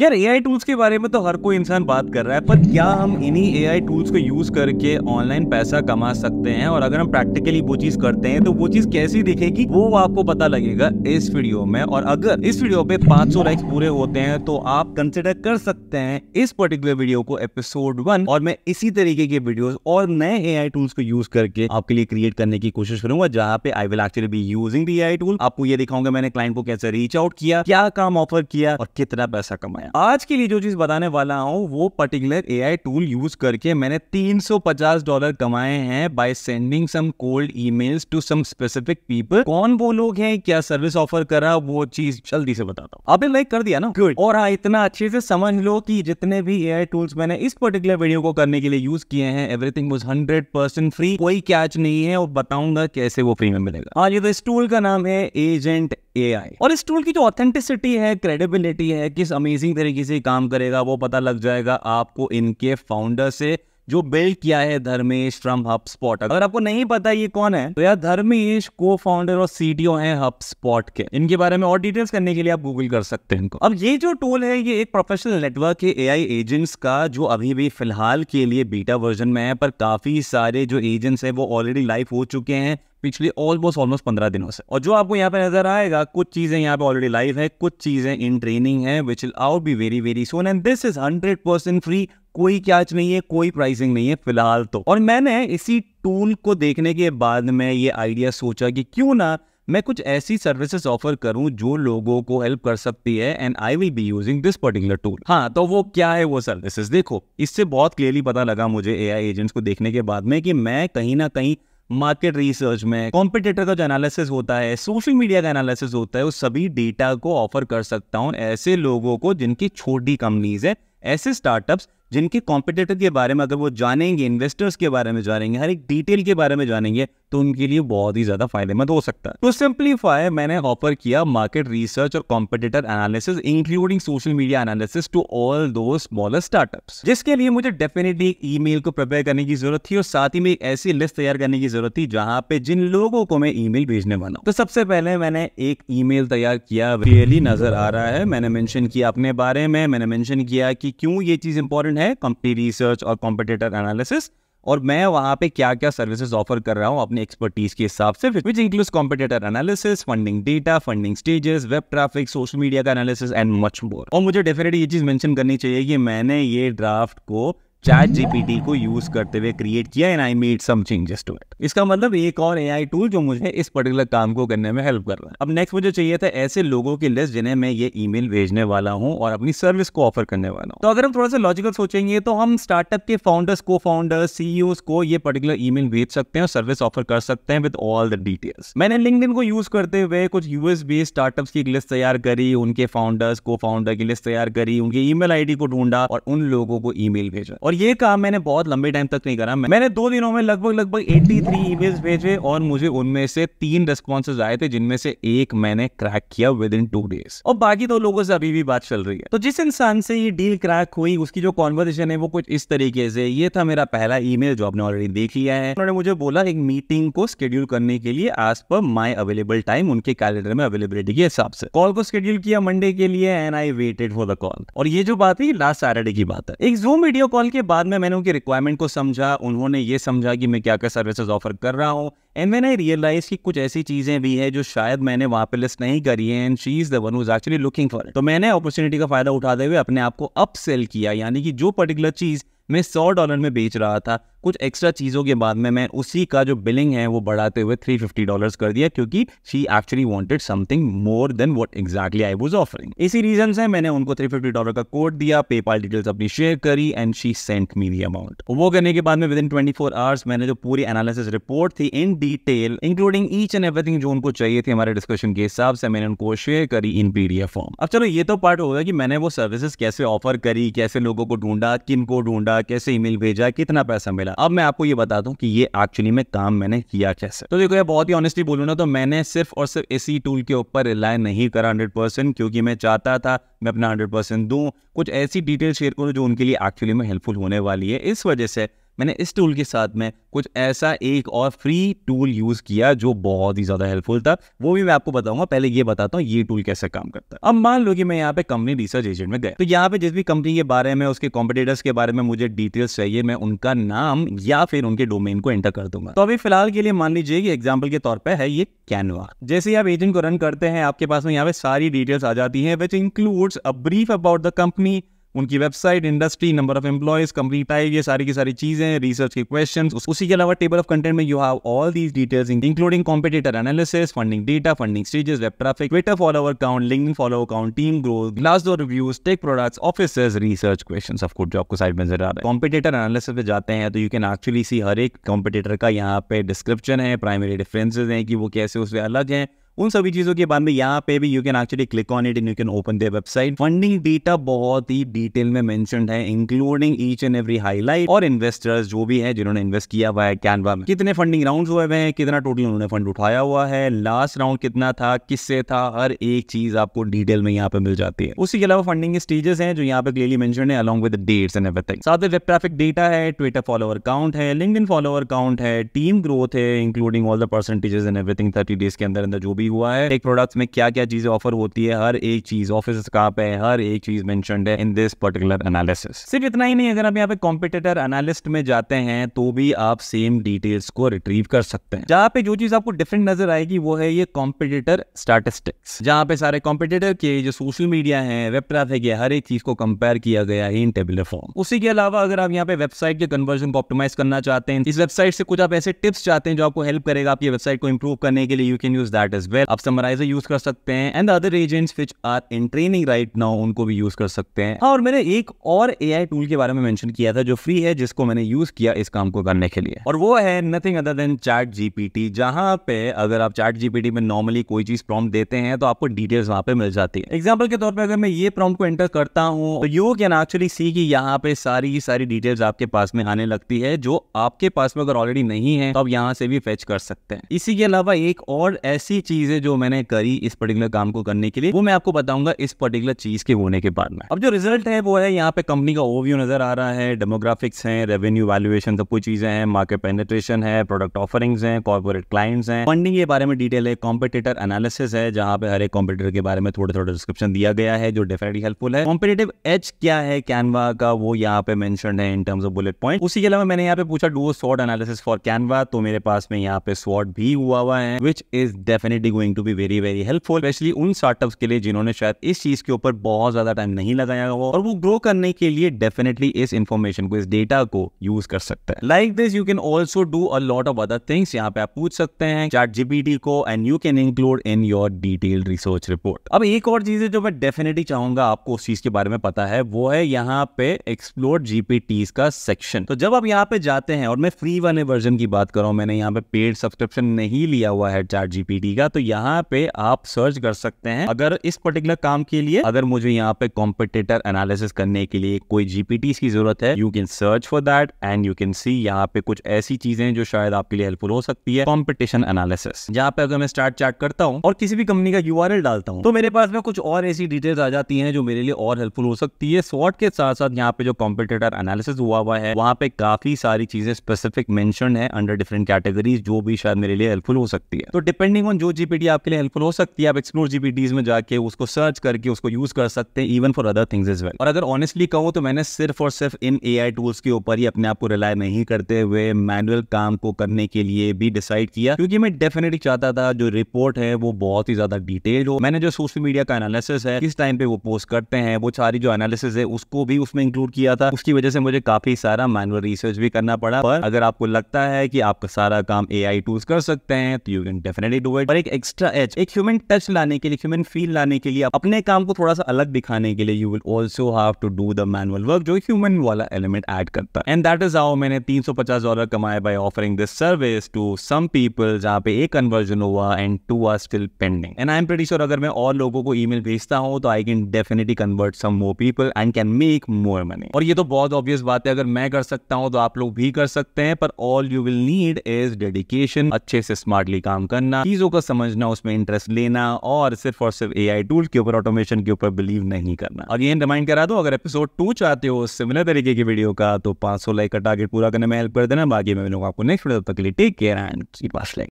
यार AI tools के बारे में तो हर कोई इंसान बात कर रहा है पर क्या हम इन्हीं एआई टूल्स को यूज करके ऑनलाइन पैसा कमा सकते हैं और अगर हम प्रैक्टिकली वो चीज करते हैं तो वो चीज कैसी दिखेगी वो आपको पता लगेगा इस वीडियो में और अगर इस वीडियो पे 500 लाइक्स पूरे होते हैं तो आप कंसिडर कर सकते हैं इस पर्टिकुलर वीडियो को एपिसोड वन और मैं इसी तरीके के वीडियो और नए ए टूल्स को यूज करके आपके लिए क्रिएट करने की कोशिश करूंगा जहाँ पे I will actually be using the tool आपको ये दिखाऊंगा मैंने क्लाइंट को कैसे रीच आउट किया क्या काम ऑफर किया और कितना पैसा कमाया है आज के लिए जो चीज बताने वाला हूँ वो पर्टिकुलर एआई टूल यूज करके मैंने 350 डॉलर कमाए हैं by sending some cold emails to some specific people कौन वो लोग हैं क्या सर्विस ऑफर करा वो चीज जल्दी से बताता हूँ आपने लाइक कर दिया ना गुड और हाँ इतना अच्छे से समझ लो कि जितने भी ए आई टूल्स मैंने इस पर्टिकुलर वीडियो को करने के लिए यूज किए हैं everything was hundred percent free कोई कैच नहीं है और बताऊंगा कैसे वो फ्री में मिलेगा हाँ ये तो इस टूल का नाम है एजेंट ए और इस टूल की जो ऑथेंटिसिटी है क्रेडिबिलिटी है किस अमेजिंग तरीके से काम करेगा वो पता लग जाएगा आपको इनके फाउंडर से जो बिल्ड किया है धर्मेश फ्रॉम हब स्पॉट अगर आपको नहीं पता ये कौन है तो यार धर्मेश को फाउंडर और सीटीओ है हब स्पॉट के इनके बारे में और डिटेल्स करने के लिए आप गूगल कर सकते हैं इनको अब ये जो टूल है ये एक प्रोफेशनल नेटवर्क है एआई एजेंट्स का जो अभी भी फिलहाल के लिए बीटा वर्जन में है पर काफी सारे जो एजेंट्स है वो ऑलरेडी लाइव हो चुके हैं पिछले ऑलमोस्ट ऑलमोस्ट पंद्रह दिनों से और जो आपको यहाँ पे नजर आएगा कुछ चीजें यहाँ पे ऑलरेडी लाइव है कुछ चीजें इन ट्रेनिंग है which will out be very very soon and this is hundred percent free कोई कैच नहीं है कोई प्राइसिंग नहीं है फिलहाल तो और मैंने इसी टूल को देखने के बाद में ये आइडिया सोचा कि क्यों ना मैं कुछ ऐसी सर्विसेज ऑफर करूं जो लोगों को हेल्प कर सकती है and I will be using this particular tool हाँ तो वो क्या है वो सर्विसेज देखो इससे बहुत क्लियरली पता लगा मुझे ए एजेंट्स को देखने के बाद में कि मैं कहीं ना कहीं मार्केट रिसर्च में कॉम्पिटेटर का जो एनालिसिस होता है सोशल मीडिया का एनालिसिस होता है उस सभी डेटा को ऑफर कर सकता हूँ ऐसे लोगों को जिनकी छोटी कंपनीज है ऐसे स्टार्टअप्स जिनके कॉम्पिटेटर के बारे में अगर वो जानेंगे इन्वेस्टर्स के बारे में जानेंगे हर एक डिटेल के बारे में जानेंगे तो उनके लिए बहुत ही ज्यादा फायदेमंद हो सकता है तो सिंप्लीफाई मैंने ऑफर किया मार्केट रिसर्च और competitor analysis including social media analysis to all those smaller startup जिसके लिए मुझे डेफिनेटली ई मेल को प्रिपेयर करने की जरूरत थी और साथ ही में एक ऐसी लिस्ट तैयार करने की जरूरत थी जहां पे जिन लोगों को मैं मेल भेजने वाला तो सबसे पहले मैंने एक मेल तैयार किया रियली नजर आ रहा है मैंने मैंशन किया अपने बारे में मैंने मैंशन किया कि क्यों ये चीज इंपॉर्टेंट डिपार्टमेंट है कंपनी रिसर्च और कॉम्पिटेटर एनालिसिस और मैं वहाँ पे क्या क्या सर्विसेज ऑफर कर रहा हूँ अपनी एक्सपर्टीज के हिसाब से which include competitor analysis funding data funding stages web traffic social media का एनालिसिस एंड मच मोर और मुझे डेफिनेटली ये चीज मेंशन करनी चाहिए कि मैंने ये ड्राफ्ट को चैट जीपीटी को यूज करते हुए क्रिएट किया and I made some changes to it इसका मतलब एक और एआई टूल जो मुझे इस पर्टिकुलर काम को करने में हेल्प कर रहा है अब नेक्स्ट मुझे चाहिए था ऐसे लोगों की लिस्ट जिन्हें मैं ये ईमेल भेजने वाला हूँ और अपनी सर्विस को ऑफर करने वाला हूँ तो अगर हम थोड़ा सा लॉजिकल सोचेंगे तो हम स्टार्टअप के फाउंडर्स को फाउंडर्स सीईओ को ये पर्टिकुलर ई भेज सकते हैं और सर्विस ऑफर कर सकते हैं विद ऑल द डिटेल्स मैंने लिंक को यूज करते हुए कुछ यूएस बेस्ड स्टार्टअप की लिस्ट तैयार करी उनके फाउंडर्स को फाउंडर की लिस्ट तैयार करी उनकी ईमेल आईडी को ढूंढा और उन लोगों को ईमेल भेजा और ये काम मैंने बहुत लंबे टाइम तक नहीं करा मैंने दो दिनों में लगभग लगभग 83 ईमेल्स भेजे और मुझे उनमें से तीन रेस्पॉन्सेज आए थे जिनमें से एक मैंने क्रैक किया विद इन टू डेज और बाकी दो लोगों से अभी भी बात चल रही है तो जिस इंसान से ये डील क्रैक हुई उसकी जो कॉन्वर्जेशन है वो कुछ इस तरीके से ये था मेरा पहला ईमेल जो आपने ऑलरेडी देख लिया है उन्होंने मुझे बोला एक मीटिंग को स्केड्यूल करने के लिए as per my available time उनके कैलेंडर में अवेलेबिलिटी के हिसाब से कॉल को स्केड्यूल किया मंडे के लिए and I waited for the call और ये जो बात है लास्ट सैटरडे की बात है एक जूम वीडियो कॉल के बाद में मैंने उनकी रिक्वायरमेंट को समझा उन्होंने ये समझा कि मैं क्या क्या सर्विसेज ऑफर कर रहा हूँ एंड मैंने रियलाइज कि कुछ ऐसी चीज़ें भी हैं जो शायद मैंने वहाँ पे लिस्ट नहीं करी है and she is the one actually looking for तो मैंने अपॉर्चुनिटी का फ़ायदा उठाते हुए अपने आप को अप किया यानी कि जो पर्टिकुलर चीज़ मैं सौ डॉलर में बेच रहा था कुछ एक्स्ट्रा चीज़ों के बाद में मैं उसी का जो बिलिंग है वो बढ़ाते हुए थ्री फिफ्टी डॉलर कर दिया क्योंकि she actually wanted something more than what exactly I was offering इसी रीजन से मैंने उनको थ्री फिफ्टी डॉलर का कोड दिया पेपाल डिटेल्स अपनी शेयर करी and she sent me the amount वो करने के बाद में within twenty four hours मैंने जो पूरी एनालिसिस रिपोर्ट थी in detail including each and everything जो उनको चाहिए थी हमारे डिस्कशन के हिसाब से मैंने उनको शेयर करी इन पीडीएफ फॉर्म अब चलो ये तो पार्ट होगा कि मैंने वो सर्विसेज कैसे ऑफर करी कैसे लोगों को ढूंढा किन को ढूंढा कैसे ईमेल भेजा कितना पैसा मिला अब मैं आपको ये बता दूं कि ये एक्चुअली में काम मैंने किया कैसे तो देखो ये बहुत ही ऑनेस्टली बोलूँ ना तो मैंने सिर्फ और सिर्फ इसी टूल के ऊपर रिलाय नहीं करा हंड्रेड परसेंट क्योंकि मैं चाहता था मैं अपना हंड्रेड परसेंट दूँ कुछ ऐसी डिटेल शेयर करूँ जो उनके लिए एक्चुअली में हेल्पफुल होने वाली है इस वजह से मैंने इस टूल के साथ में कुछ ऐसा एक और फ्री टूल यूज़ किया जो बहुत ही ज़्यादा हेल्पफुल था वो भी मैं आपको बताऊंगा पहले ये बताता हूँ ये टूल कैसे काम करता है अब मान लो कि मैं यहाँ पे कंपनी रिसर्च एजेंट में गया तो यहाँ पे जिस भी कंपनी के बारे में उसके कॉम्पिटेटर्स के बारे में मुझे डिटेल्स चाहिए मैं उनका नाम या फिर उनके डोमेन को एंटर कर दूंगा तो अभी फिलहाल के लिए मान लीजिए कि एग्जाम्पल के तौर पर है ये कैनवा जैसे आप एजेंट को रन करते हैं आपके पास में यहाँ पे सारी डिटेल्स आ जाती है which includes a brief about the company उनकी website industry number of employees company type ये सारी की सारी चीजें रिसर्च के क्वेश्चन उसी के अलावा टेबल ऑफ कंटेंट में you have all these details including competitor analysis funding data funding stages web traffic Twitter follower count link follow account team growth Glassdoor reviews tech products officers research question of जो आपको side में नजर आ रहा है competitor analysis पे जाते हैं तो यू कैन एक्चुअली सी हर एक कॉम्पिटेटर का यहाँ पे डिस्क्रिप्शन है प्राइमरी डिफरेंसेज हैं कि वो कैसे उससे अलग हैं उन सभी चीज़ों के बाद में यहाँ पे भी you can actually click on it and you can open the website funding data बहुत ही डिटेल में मेंशनड है including each and every highlight और इन्वेस्टर्स जो भी है जिन्होंने इन्वेस्ट किया हुआ है कैनवा में कितने फंडिंग राउंड हुए हैं कितना टोटल उन्होंने फंड उठाया हुआ है लास्ट राउंड कितना था किससे था हर एक चीज आपको डिटेल में यहाँ पे मिल जाती है उसी के अलावा फंडिंग के स्टेजेस है जो यहाँ पे क्लियरली मैं है along with dates and everything साथ वेब ट्रैफिक डेटा है ट्विटर फॉलोअर काउंट है लिंक फॉलोअर काउंट है टीम ग्रोथ है including all the percentages and everything thirty days के अंदर अंदर जो भी भी हुआ है एक प्रोडक्ट में क्या क्या चीजें ऑफर होती है हर एक चीज ऑफिस कहाँ पे है हर एक चीज मैं इन दिस पर्टिकुलर एनालिसिस सिर्फ इतना ही नहीं अगर आप यहाँ पे कॉम्पिटेटर एनालिस्ट में जाते हैं तो भी आप सेम डिटेल्स को रिट्रीव कर सकते हैं जहाँ पे जो चीज आपको डिफरेंट नजर आएगी वो है ये कॉम्पिटेटर स्टैटिस्टिक्स जहाँ पे सारे कॉम्पिटेटर के जो सोशल मीडिया है वेब ट्रैफिक है हर एक चीज को कंपेयर किया गया है इन टेबल फॉर्म उसी के अलावा अगर आप यहाँ पे वेबसाइट के कन्वर्जन को ऑप्टिमाइज करना चाहते हैं इस वेबसाइट से कुछ आप ऐसे टिप्स चाहते हैं जो आपको हेल्प करेगा आपकी वेबसाइट को इंप्रूव करने के लिए you can use that as well आप समराइजर यूज कर सकते हैं and other agents which are in training right now उनको भी यूज कर सकते हैं हाँ, और मैंने एक और ए टूल के बारे में मैंशन किया था जो फ्री है जिसको मैंने यूज किया इस काम को करने के लिए और वो है nothing other than ChatGPT जहां पे अगर आप चैट जीपीटी में नॉर्मली कोई चीज प्रॉम्प्ट देते हैं तो आपको डिटेल्स वहां पे मिल जाती है एग्जाम्पल के तौर पर अगर मैं ये प्रॉम्प्ट को एंटर करता हूँ तो यू कैन एक्चुअली सी की यहाँ पे सारी की सारी डिटेल्स आपके पास में आने लगती है जो आपके पास में अगर ऑलरेडी नहीं है तो आप यहाँ से भी फेच कर सकते हैं इसी के अलावा एक और ऐसी चीज चीजें जो मैंने करी इस पर्टिकुलर काम को करने के लिए वो मैं आपको बताऊंगा इस पर्टिकुलर चीज के होने के बाद में अब जो रिजल्ट है वो है यहाँ पे कंपनी का ओवरव्यू नजर आ रहा है डेमोग्राफिक्स है रेवेन्यू वैल्यूएशन सब कुछ चीजें हैं मार्केट पेनेट्रेशन है प्रोडक्ट ऑफरिंग्स हैं कॉर्पोरेट क्लाइंट्स हैं फंडिंग के बारे में डिटेल है कॉम्पिटेटर एनालिसिस है जहाँ पे हर एक कॉम्पिटेटर के बारे में थोड़े थोड़े डिस्क्रिप्शन दिया गया है जो डेफिनेटली हेल्पफुल है कॉम्पिटेटिव एच क्या है कैनवा का वो यहाँ पे मेंशन है in terms of bullet point उसी के अलावा मैंने यहाँ पे पूछा do SWOT analysis for Canva तो मेरे पास में यहाँ पे सॉर्ट भी हुआ हुआ है which is definitely definitely going to be very very helpful specially उन स्टार्टअप के लिए जिन्होंने शायद इस चीज के ऊपर बहुत ज्यादा टाइम नहीं लगाया हो और वो ग्रो करने के लिए डेफिनेटली इस इन्फॉर्मेशन को इस डेटा को यूज कर सकते हैं like this you can also do a lot of other things यहाँ पे आप पूछ सकते हैं चार्ट जीपीटी को and you can include in your detail research report अब एक और चीज है जो मैं डेफिनेटली चाहूंगा आपको उस चीज के बारे में पता है वो है यहाँ पे एक्सप्लोर जीपीटी का सेक्शन तो जब आप यहाँ पे जाते हैं और मैं फ्री वाले वर्जन की बात कर रहा हूँ मैंने यहाँ पे पेड सब्सक्रिप्शन नहीं लिया हुआ है चार्ट जीपीटी का तो यहाँ पे आप सर्च कर सकते हैं अगर इस पर्टिकुलर काम के लिए अगर मुझे यहाँ पे कॉम्पिटेटर एनालिसिस करने के लिए कोई जीपीटी की जरूरत है you can search for that and you can see यहाँ पे कुछ ऐसी चीजें जो शायद आपके लिए हेल्पफुल हो सकती है कॉम्पिटिशन एनालिसिस यहाँ पे अगर मैं स्टार्ट चार्ट करता हूँ और किसी भी कंपनी का यू डालता हूँ तो मेरे पास में कुछ और ऐसी डिटेल्स आ जाती है जो मेरे लिए और हेल्पफुल हो सकती है शॉर्ट के साथ साथ यहाँ पे जो कॉम्पिटेटर एनालिसिस हुआ हुआ है वहाँ पे काफी सारी चीजें स्पेसिफिक मेंशन है अंडर डिफरेंट कैटेगरीज जो भी शायद मेरे लिए हेल्पफुल हो सकती है तो डिपेंडिंग ऑन जो जी जीपीटी आपके लिए हेल्पफुल हो सकती है आप एक्सप्लोर जीपीटीज में जाके उसको सर्च करके उसको यूज कर सकते हैं even for other things as well और अगर ऑनेस्टली कहूँ तो मैंने सिर्फ और सिर्फ इन ए टूल्स के ऊपर ही अपने आप को रिलाय नहीं करते हुए मैनुअल काम को करने के लिए भी डिसाइड किया क्योंकि मैं डेफिनेटली चाहता था जो रिपोर्ट है वो बहुत ही ज्यादा डिटेल्ड हो मैंने जो सोशल मीडिया का एनालिसिस है किस टाइम पे वो पोस्ट करते हैं वो सारी जो एनालिसिस है उसको भी उसमें इंक्लूड किया था उसकी वजह से मुझे काफी सारा मैनुअल रिसर्च भी करना पड़ा पर अगर आपको लगता है कि आपका सारा काम ए टूल्स कर सकते हैं तो you can definitely do it पर एक एक्स्ट्रा एच एक ह्यूमन टच लाने के लिए ह्यूमन फील लाने के लिए अपने काम को थोड़ा सा अलग दिखाने के लिए you will also have to do the manual work जो ह्यूमन वाला एलिमेंट एड करता है एंड दैट इज आओ मैंने तीन सौ पचास डॉलर कमाए by offering this service to some people जहाँ पे एक कन्वर्जन हुआ and two are still pending and I am pretty sure अगर मैं और लोगों को ईमेल भेजता हूँ तो I can definitely convert some more people and can make more money और ये तो बहुत ऑब्वियस बात है अगर मैं कर सकता हूँ तो आप लोग भी कर सकते हैं पर all you will need is dedication अच्छे से स्मार्टली काम करना चीजों का समझ समझना उसमें इंटरेस्ट लेना और सिर्फ और सिर्फ ए आई टूल के ऊपर ऑटोमेशन के ऊपर बिलीव नहीं करना अगेन रिमाइंड करा दो अगर एपिसोड टू चाहते हो सिमिलर तरीके की वीडियो का तो पांच सौ लाइक का टारगेट पूरा करने में हेल्प कर देना बाकी मैं आपको नेक्स्ट वीडियो तक के लिए टेक केयर एंड